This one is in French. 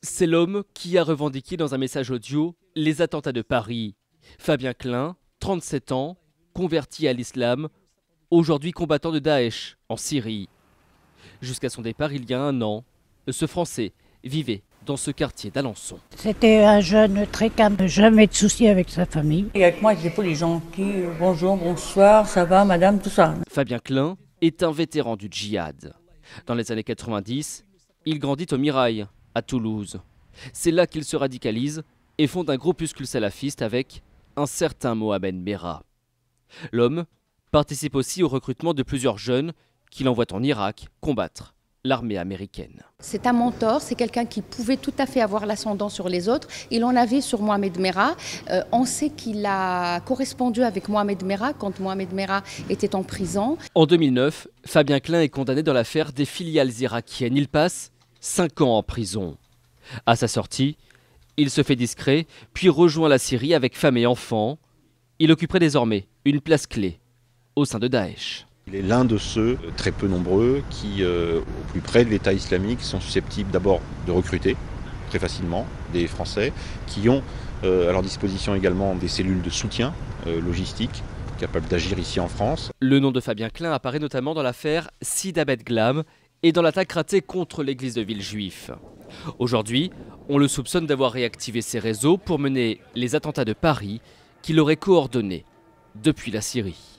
C'est l'homme qui a revendiqué dans un message audio les attentats de Paris. Fabien Klein, 37 ans, converti à l'islam, aujourd'hui combattant de Daesh en Syrie. Jusqu'à son départ il y a un an, ce Français vivait dans ce quartier d'Alençon. C'était un jeune très calme, jamais de soucis avec sa famille. Et avec moi, il pas les gens qui euh, bonjour, bonsoir, ça va, madame, tout ça. Fabien Klein est un vétéran du djihad. Dans les années 90, il grandit au Mirail, à Toulouse. C'est là qu'ils se radicalisent et fonde un groupuscule salafiste avec un certain Mohamed Merah. L'homme participe aussi au recrutement de plusieurs jeunes qu'il envoie en Irak combattre l'armée américaine. C'est un mentor, c'est quelqu'un qui pouvait tout à fait avoir l'ascendant sur les autres. Il en avait sur Mohamed Merah. Euh, on sait qu'il a correspondu avec Mohamed Merah quand Mohamed Merah était en prison. En 2009, Fabien Klein est condamné dans l'affaire des filiales irakiennes. Il passe 5 ans en prison. À sa sortie, il se fait discret, puis rejoint la Syrie avec femme et enfants. Il occuperait désormais une place clé au sein de Daesh. Il est l'un de ceux, euh, très peu nombreux, qui, euh, au plus près de l'État islamique, sont susceptibles d'abord de recruter très facilement des Français, qui ont euh, à leur disposition également des cellules de soutien logistique capables d'agir ici en France. Le nom de Fabien Klein apparaît notamment dans l'affaire Sidabet Glam, et dans l'attaque ratée contre l'église de Villejuif. Aujourd'hui, on le soupçonne d'avoir réactivé ses réseaux pour mener les attentats de Paris qu'il aurait coordonnés depuis la Syrie.